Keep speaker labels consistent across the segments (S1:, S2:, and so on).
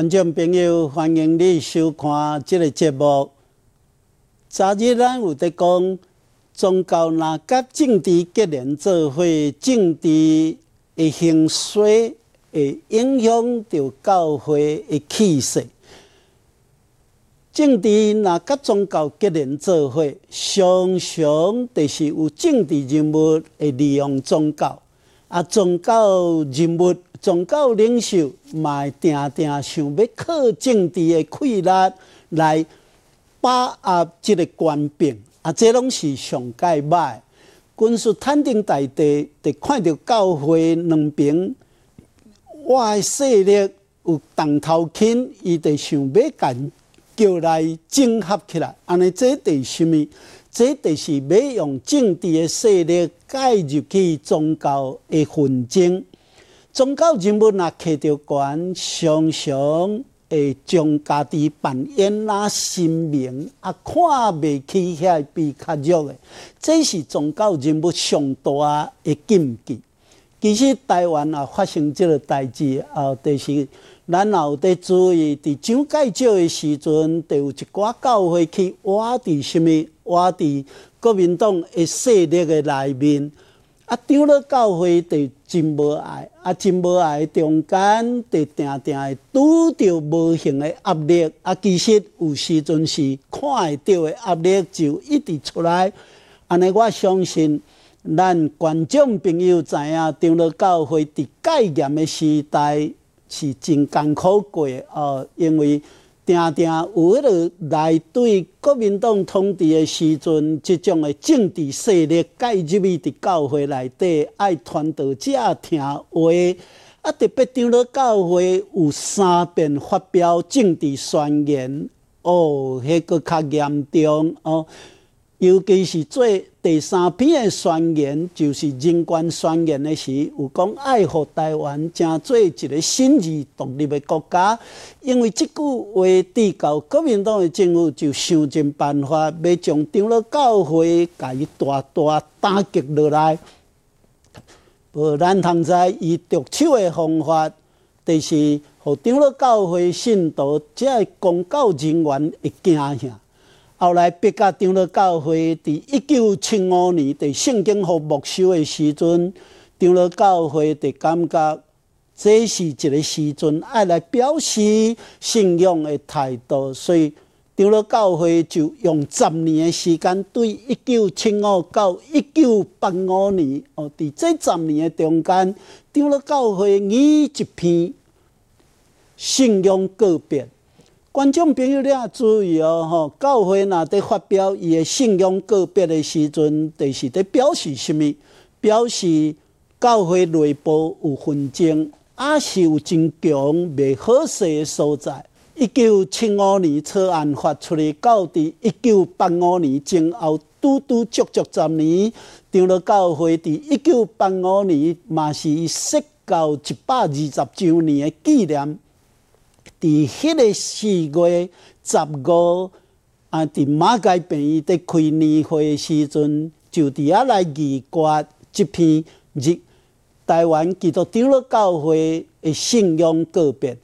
S1: 观众朋友，欢迎你收看这个节目。昨日咱有在讲宗教那甲政治结连做伙，政治的兴衰会影响着教会的气势。政治那甲宗教结连做伙，常常就是有政治人物会利用宗教。啊，宗教人物、宗教领袖嘛，定定想要靠政治的权力来把握即个官兵，啊，这拢是上界歹。军事探丁代地，著看到教会两边，我的势力有重头轻，伊就想要甲叫来整合起来，安尼这第什么？这就是要用政治的势力介入去宗教的纷争。宗教人物若这着悬，常常会将家己扮演哪神明，也看袂起遐比较弱的。这是宗教人物上大的禁忌。其实台湾也发生即个代志，啊，就是，然后得注意，伫蒋介石的时阵，就有一寡教会去挖伫什物。我伫国民党诶势力诶内面，啊，张了教会伫真无爱，啊，真无爱中间伫定定会拄着无形诶压力，啊，其实有时阵是看会到诶压力就一直出来。安尼，我相信咱观众朋友知影，张乐教会伫戒严诶时代是真艰苦过，哦，因为。定定有迄个来对国民党统治的时阵，即种的政治势力介入伫教会内底，爱传道者听话，啊，特别张罗教会有三遍发表政治宣言，哦，迄个较严重哦。尤其是做第三篇的宣言，就是人权宣言的时，有讲爱护台湾，正做一个新自由独立的国家。因为这句话，地沟国民党的政府就想尽办法，要将张乐教会诲伊大大打击下来。不然，通知伊着手的方法，就是何张乐教会信徒，这些公教人员会惊吓。后来，毕加长老教会。在一九七五年，伫圣经课默修的时阵，长老教会，就感觉这是一个时阵，爱来表示信仰的态度。所以，长老教会就用十年的时间，对一九七五到一九八五年，哦，在这十年的中间，长老教会，以一篇信仰告别。观众朋友，你要注意哦吼！教会若在发表伊的信仰个别的时阵，就是在表示什物？表示教会内部有纷争，也是有真强袂好势的所在？一九七五年草案发出来，到伫一九八五年前后，拄拄足足十年，到了教会伫一九八五年嘛，是以设教一百二十周年的纪念。伫迄个四月十五，啊，伫马街边伫开年会时阵，就伫啊来拒绝即篇日台湾基督长老教会诶信仰告别。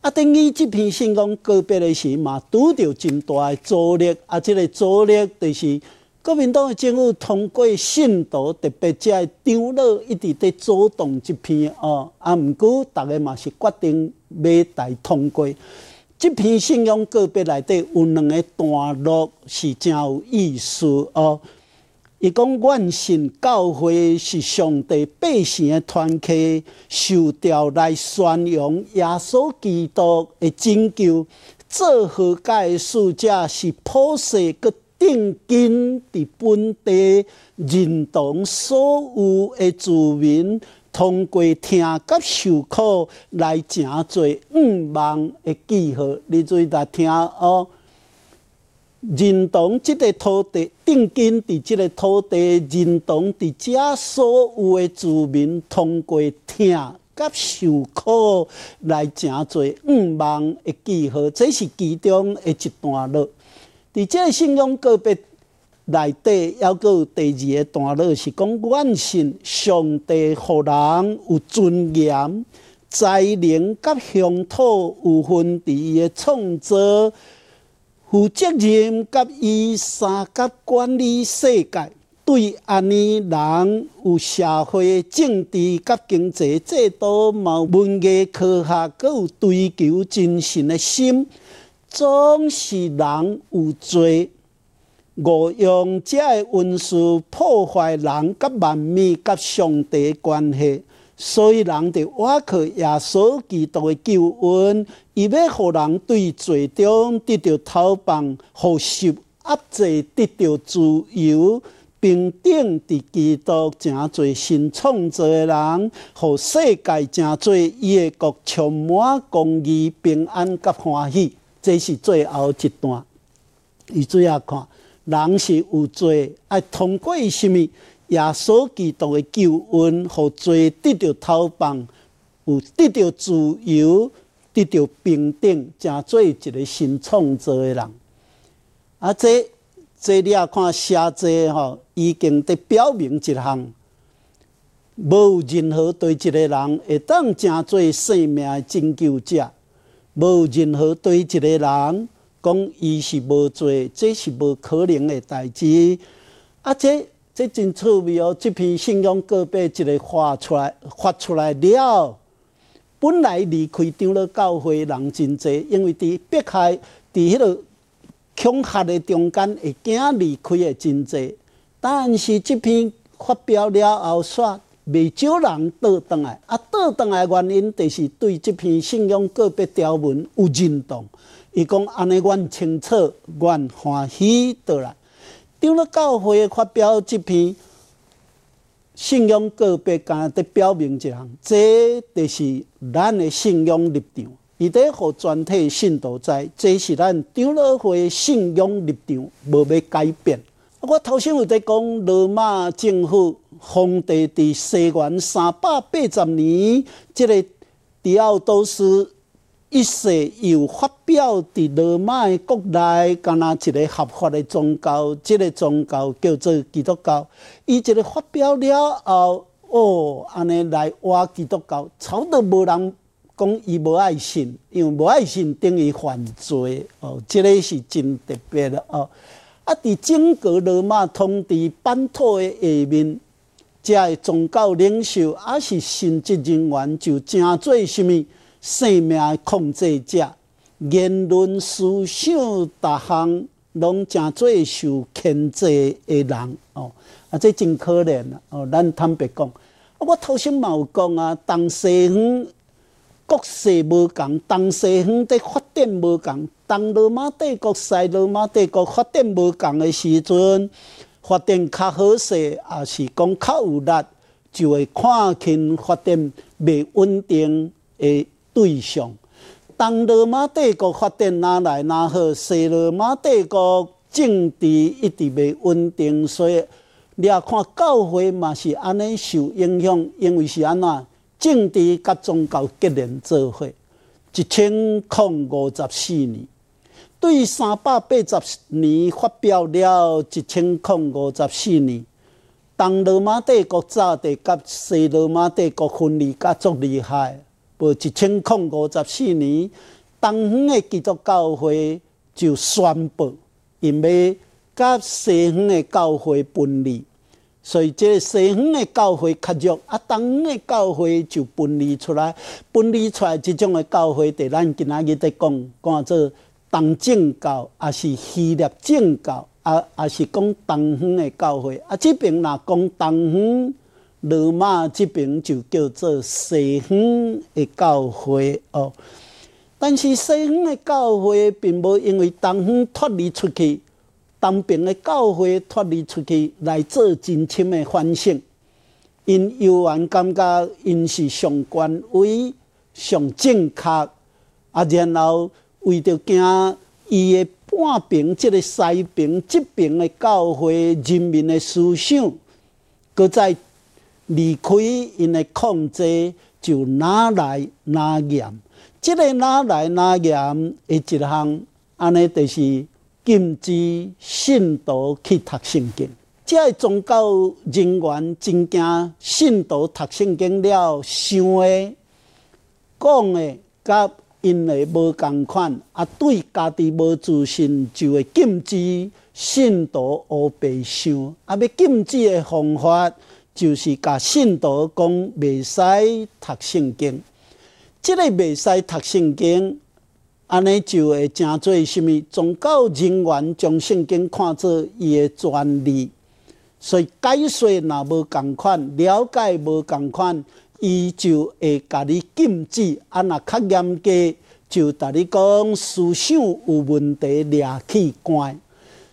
S1: 啊，等于即篇信仰告别诶时，嘛拄着真大诶阻力，啊，即个阻力就是。国民党诶政府通过信徒特别只长老一直在阻动这篇哦，啊毋过，大家嘛是决定未台通过。这篇信仰告别内底有两个段落是真有意思哦。伊讲，阮信教会是上帝百姓的团契，受调来宣扬耶稣基督的拯救，做何解释者是普世各。定根伫本地认同所有的住民，通过听甲受苦来正做五万的记号，你注意听哦。认同即个土地，定根伫即个土地，认同伫遮所有的住民，通过听甲受苦来正侪五万的记号，这是其中的一段落。伫即信仰个别内底，抑阁有第二个段落，是讲阮信上帝，好人有尊严、才能、甲乡土有分地诶创造，负责任甲伊三甲管理世界，对安尼人有社会、政治、甲经济，制都毛文艺科学，阁有追求精神诶心。总是人有罪，误用只个恩数破坏人甲万民甲上帝关系，所以人着我去耶稣基督的救恩，伊要互人对罪中得到逃放，互相压制得到自由，平等伫基督诚侪新创造诶人，互世界诚侪伊个国充满公义、平安甲欢喜。这是最后一段，伊主要看。人是有罪，爱通过什么耶稣基督的救恩，让罪得到投放，有得到自由，得到平等，成做一个新创造的人。啊，这、这你也看下这吼，已经在表明一项，没有任何对一个人会当成做生命拯救者。无任何对一个人讲，伊是无罪，这是无可能的代志。啊，这这真趣味哦，这篇信仰告白，一个发出来，发出来了。本来离开张老教会人真济，因为伫避开伫迄落恐吓的中间，会惊离开的真济。但是这篇发表了后说。未少人倒转来，啊，倒转来原因就是对即篇信仰个别条文有认同。伊讲安尼，阮清楚，阮欢喜倒来。张乐教会发表即篇信仰个别，干得表明一项，这就是咱的信仰立场。伊得互全体信徒知，这是咱张乐会信仰立场，无要改变。我头先有在讲罗马政府皇帝伫西元三百八十年，即个迪奥多斯一世又发表伫罗马国内，敢若一个合法的宗教，这个宗教叫做基督教。伊即个发表了后，哦，安尼来挖基督教，吵都无人讲伊无爱心，因为无爱心等于犯罪。哦，即个是真特别了哦。啊！伫整个罗马统治版图的下面，这宗教领袖啊，是神职人员，就正做甚物生命控制者，言论、思想，逐项拢正做受牵制的人哦。啊，这真可怜啊！哦！咱坦白讲，我头先有讲啊，东西方国势无同，东西方在发展无同。东罗马帝国、西罗马帝国发展无共的时阵，发展较好势，也是讲较有力，就会看清发展袂稳定的对象。东罗马帝国发展哪来哪好，西罗马帝国政治一直袂稳定，所以你啊看教会嘛是安尼受影响，因为是安怎政治甲宗教接连做伙一千零五十四年。对三百八十年发表了，一千空五十四年，东罗马帝国早的甲西罗马帝国分离，较足厉害。无一千空五十四年，东方的基督教会就宣布，因要甲西方的教会分离，所以即西方的教会较弱，啊，东方的教会就分离出来，分离出来即种的教会，伫咱今仔日伫讲，看作。东正教也是希腊正教，也也是讲东方的教会。啊，即边若讲东方罗马即边就叫做西方的教会哦。但是西方的教会，并无因为东方脱离出去，东边的教会脱离出去来做真深的反省。因犹原感觉因是上权威、上正确啊，然后。为着惊伊个半边、即个西边、即边个教会人民的思想，搁再离开因的控制，就哪来哪严？即个哪来哪严的一项，安尼就是禁止信徒去读圣经。即个宗教人员真惊信徒读圣经了，想的、讲的、甲。因为无共款，啊，对家己无自信，就会禁止信徒乌白想。啊，要禁止的方法就是甲信徒讲，未使读圣经。这个未使读圣经，安尼就会诚做甚物？宗教人员将圣经看作伊的专利，所以解说若无共款，了解无共款。伊就会甲你禁止，啊，若较严格，就甲你讲思想有问题，掠去关。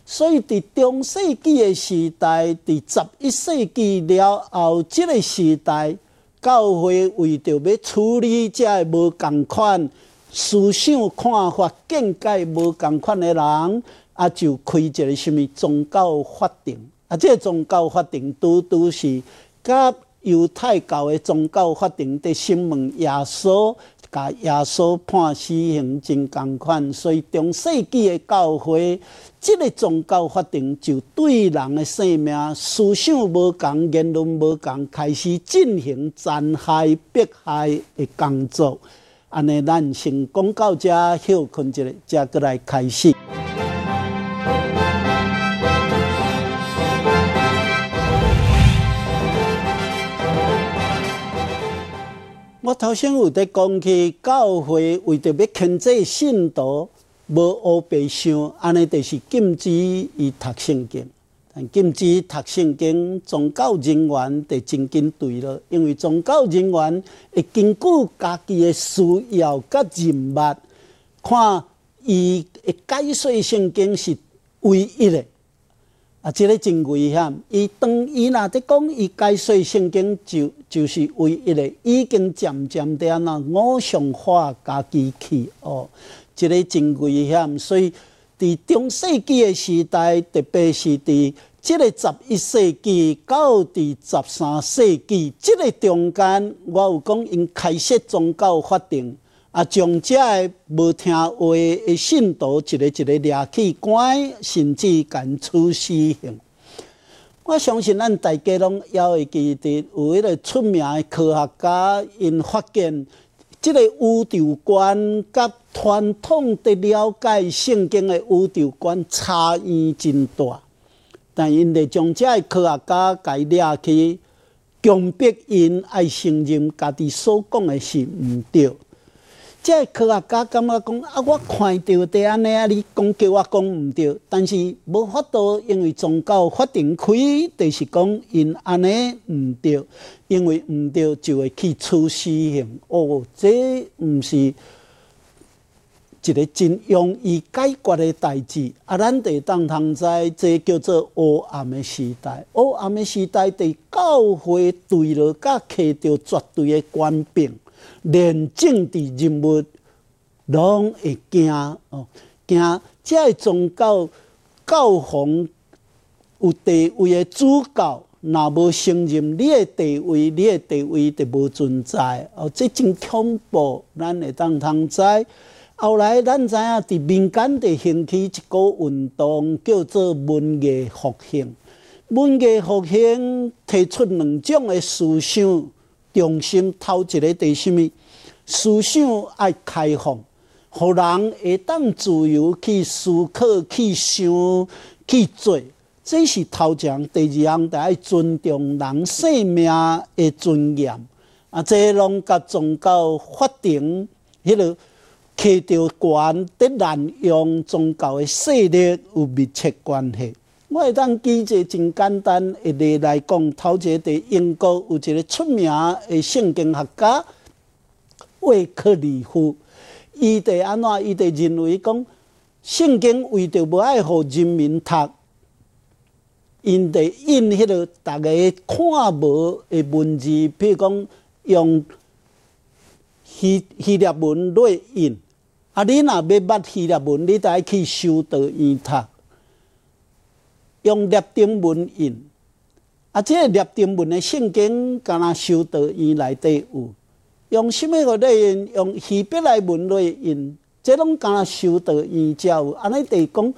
S1: 所以伫中世纪诶时代，伫十一世纪了后，即个时代，教会为着要处理遮个无共款思想看法见解无共款诶人，啊，就开一个什物宗教法庭。啊，即个宗教法庭，拄拄是甲。犹太教的宗教法庭伫审问耶稣，甲耶稣判死刑，真共款。所以中世纪的教会，即个宗教法庭就对人的生命、思想无同、言论无同，开始进行残害、迫害的工作。安尼咱先讲到这，休困一下，才过来开始。我头先有在讲起教会为着要传制信徒无乌白想，安尼就是禁止伊读圣经。但禁止读圣经，宗教人员著真紧对了，因为宗教人员会根据家己的需要甲人脉，看伊会解说圣经是唯一的。啊，这个真危险！伊当伊若在讲，伊解说圣经就就是唯一诶已经渐渐的尼偶像化家己去哦，这个真危险。所以伫中世纪的时代，特别是伫即个十一世纪到第十三世纪这个中间，我有讲因开始宗教法庭。啊！从遮个无听话的信徒一个一个掠去关，甚至干脆死刑。我相信咱大家拢还会记得，有迄个出名的科学家因发现，即个宇宙观甲传统滴了解圣经的宇宙观差异真大。但因个从遮个科学家伊掠去，强迫因爱承认家己所讲的是毋对。即科学家感觉讲啊，我看到底安尼啊你讲叫我讲毋对，但是无法度，因为宗教法庭开，就是讲因安尼毋对，因为毋对就会去处死刑。哦，这毋是一个真容易解决的代志啊！咱得当通知，这叫做黑暗的时代。黑暗的时代伫教会对了，甲骑着绝对的官兵。连政治人物拢会惊哦，惊！即种教教皇有地位的主教，若无承认你的地位，你的地位就无存在。哦，即种恐怖，咱会当通知。后来咱知影伫民间伫兴起一个运动，叫做文艺复兴。文艺复兴提出两种的思想。重心，头一个第什物思想爱开放，互人会当自由去思考、去想、去做。这是头一项。第二项就爱尊重人生命诶尊严。啊，这拢甲宗教法庭迄落提着权的滥用，宗教诶势力有密切关系。我当举一个真简单个例来讲，头一个伫英国有一个出名的圣经学家沃克里夫，伊伫安怎？伊伫认为讲圣经为着无爱互人民读，因伫印迄个大家看无的文字，比如讲用希希腊文来印。啊，你若要捌希腊文，你得去修道院读。用拉丁文印，啊，这个拉丁文的圣经，敢若修道院内底有，用什物个类用希笔来文类印，即拢敢若修道院才有，安尼地讲，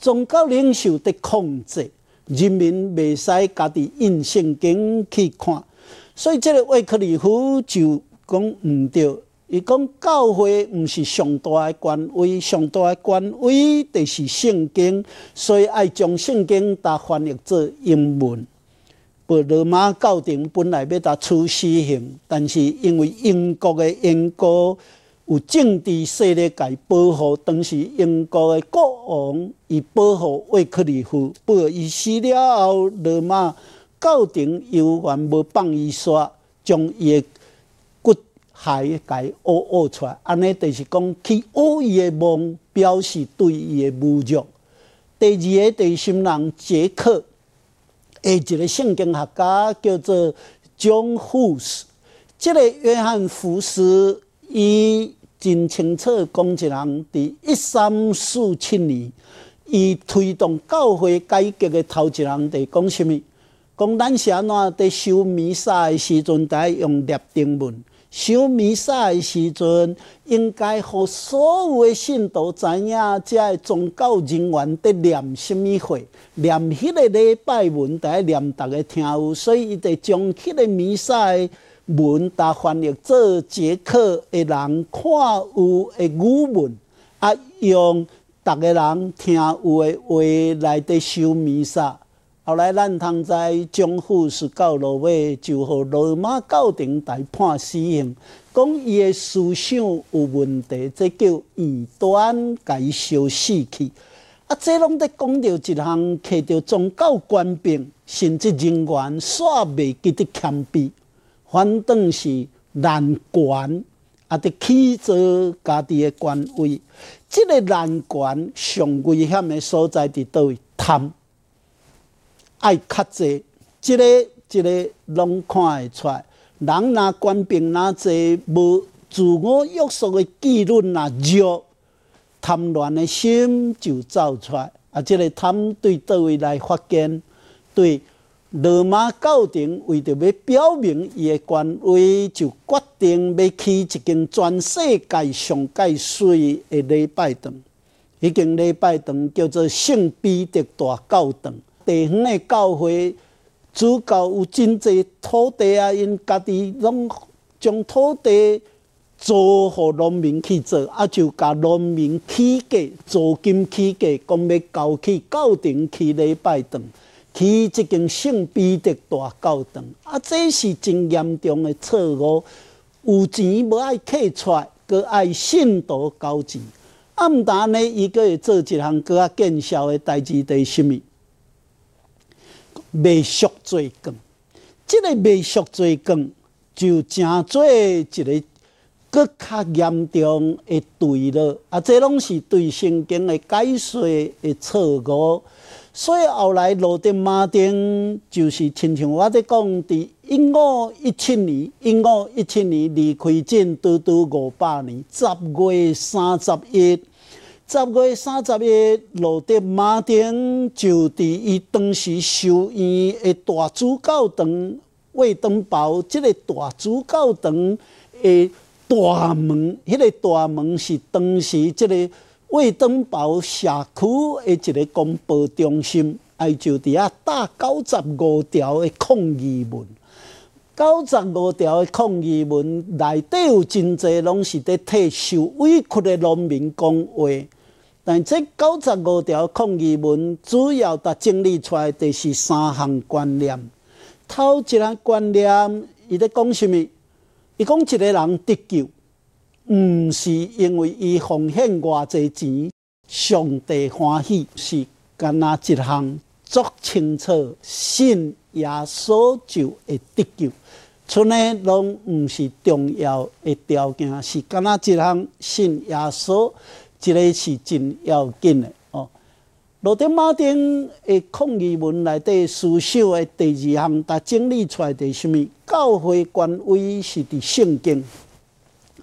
S1: 宗教领袖伫控制，人民袂使家己印圣经去看，所以即个威克里夫就讲毋对。伊讲教会毋是上大诶权威，上大诶权威著是圣经，所以爱将圣经搭翻译做英文。罗马教廷本来要搭处死刑，但是因为英国诶英国有政治势力界保护，当时英国诶国王伊保护维克里夫。不，伊死了后，罗马教廷又原无放伊煞，将伊诶。太界学学出来，安尼就是讲去学伊的梦，表示对伊的侮辱。第二个，第新人杰克，下一个圣经学家叫做江护士，即个约翰·福斯，伊真清楚讲一人。伫一三四七年，伊推动教会改革的头一人，伫讲啥物？讲咱是安怎伫修弥撒的时阵，伫用列丁文。修弥撒的时阵，应该让所有的信徒知影，这个宗教人员在念什么会，念迄个礼拜文，才念大家听有。所以，伊得将那个弥撒文，达翻译做捷克的人看有，的语文啊，用大家人听有的话来在修弥撒。后来咱通知，张富士到落尾就互罗马教廷裁判死刑，讲伊的思想有问题，这叫异端，该烧死去。啊，这拢在讲到一项，提到宗教官兵、甚至人员煞未记得谦卑，反正是难权，啊，伫起做家己诶官位。这个难权上危险的所在伫倒位贪。爱较济，即个即个拢看会出。来。人若官兵若济，无自我约束的纪律，若弱贪乱的心就走出。来。啊，这个贪对倒位来发展，对罗马教廷为着要表明伊诶权威，就决定要起一间全世界上界水的礼拜堂，迄间礼拜堂叫做圣彼得大教堂。地方的教会主教有真济土地啊！因家己拢将土地租互农民去做，啊，就甲农民起价租金起价，讲要交去教堂去礼拜堂，起一间圣彼得大教堂。啊，这是真严重的错误。有钱无爱揢出，阁爱信徒交钱。暗打呢，伊个会做一项较见效诶代志，伫啥物？未续罪根，这个未续罪根就诚做一个搁较严重诶罪了。啊，这拢是对圣经诶解说诶错误。所以后来罗定马丁就是亲像我伫讲，伫一五一七年，一五一七年离开印拄拄五百年，十月三十一。十月三十日，罗德马丁就伫伊当时收院的大主教堂，魏登堡即个大主教堂的大门，迄个大门是当时即个魏登堡社区的一个公播中心，伊就伫啊搭九十五条的抗议门，九十五条的抗议门内底有真侪，拢是伫替受委屈的农民讲话。但这九十五条抗议文主要达整理出来，的是三项观念。头一项观念，伊在讲什么？伊讲一个人得救，毋是因为伊奉献偌济钱，上帝欢喜，是干那一项足清楚信耶稣就会得救。剩诶拢毋是重要诶条件，是干那一项信耶稣。这个是真要紧的哦。罗德马丁的抗议文内底思想的第二项，他整理出来的什么？教会权威是伫圣经，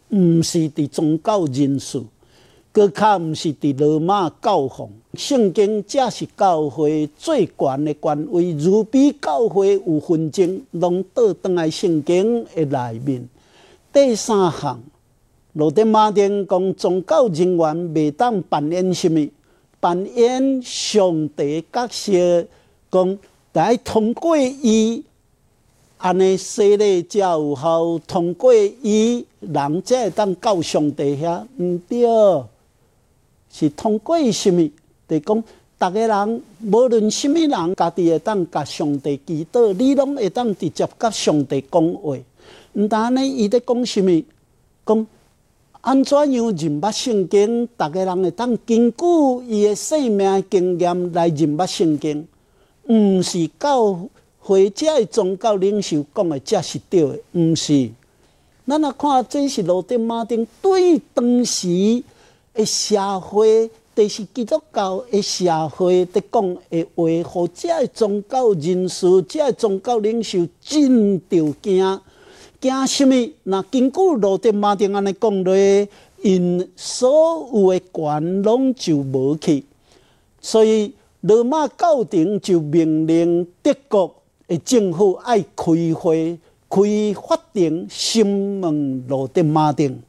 S1: 毋是伫宗教人士，更较毋是伫罗马教皇。圣经才是教会最悬的权威。如比教会有纷争，拢倒当来圣经的内面。第三项。罗德马丁讲，宗教人员未当扮演什么？扮演上帝角色，讲来通过伊安尼洗礼则有效。通过伊人则会当到上帝遐，毋对，是通过什么？就讲，逐个人无论什么人，家己会当甲上帝祈祷，你拢会当直接甲上帝讲话。毋但安呢，伊在讲什么？讲。安怎样认识圣经？大家人会当根据伊的生命经验来认识圣经，毋是教会者个宗教领袖讲的，才是对的。毋是咱若看，这是路德马丁对当时的社会，第别是基督教的社会，伫讲的话，或者宗教人士、遮个宗教领袖真着惊。惊什么？那经过罗德马丁安尼讲咧，因所有的权拢就无去，所以罗马教廷就命令德国的政府要开会开法庭审问罗德马丁。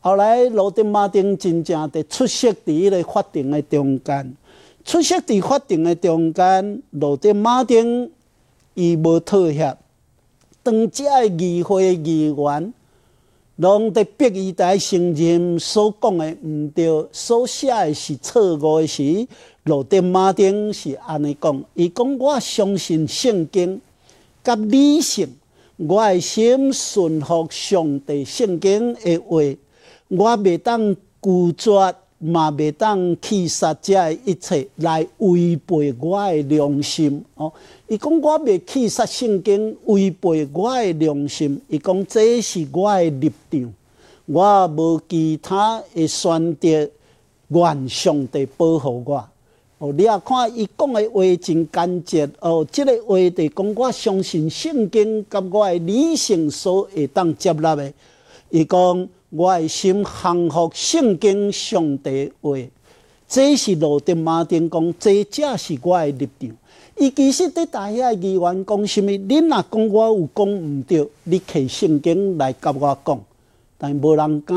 S1: 后来罗德马丁真正伫出席伫迄个法庭的中间，出席伫法庭的中间，罗德马丁伊无妥协。当遮的议会议员，拢伫逼伊台承认所讲的毋对，所写的是错误时，罗德马丁是安尼讲。伊讲我相信圣经，甲理性，我的心顺服上帝圣经的话，我袂当拒绝。嘛袂当弃杀遮的一切来违背我的良心哦！伊讲我袂弃杀圣经，违背我的良心。伊讲这是我的立场，我无其他的选择，愿上帝保护我哦！你啊看伊讲的话真简洁哦！即个话伫讲我相信圣经，甲我的理性所会当接纳的。伊讲。我的心幸服圣经上帝话，这是路德马丁讲，这才是我的立场。伊其实对大的议员讲，啥物？恁若讲我有讲毋对，你摕圣经来甲我讲，但无人敢。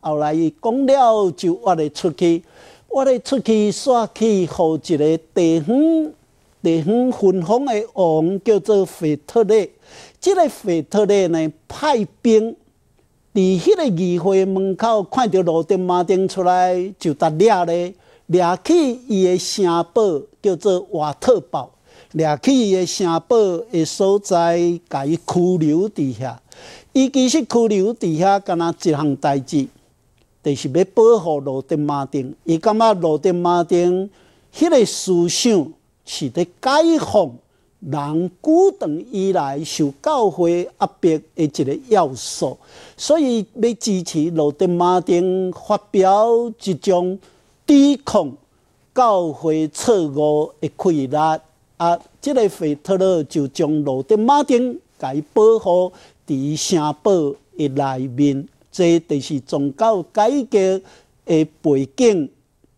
S1: 后来伊讲了就我咧出去，我咧出去煞去，互一个地方，地方分封的王叫做费特勒。即个费特勒呢，派兵。伫迄个议会门口看到路灯马丁出来，就抓掠咧，抓去伊个城堡，叫做瓦特堡，抓去伊个城堡的所在，甲伊拘留伫遐。伊其实拘留伫遐，干那一项代志，就是要保护路灯马丁。伊感觉路灯马丁迄个思想是在解放。人古长以来受教会压迫的一个要素，所以要支持罗德马丁发表一种抵抗教会错误的规律。啊，这个希特勒就将罗德马丁改保护在城堡的内面，这就是宗教改革的背景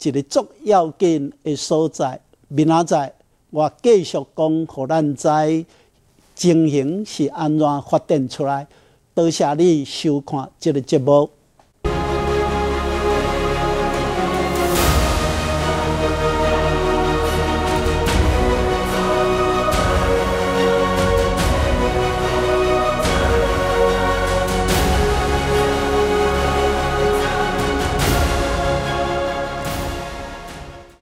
S1: 一个重要紧诶所在。明仔载。我继续讲，互咱知，情形是安怎发展出来。多谢你收看这个节目。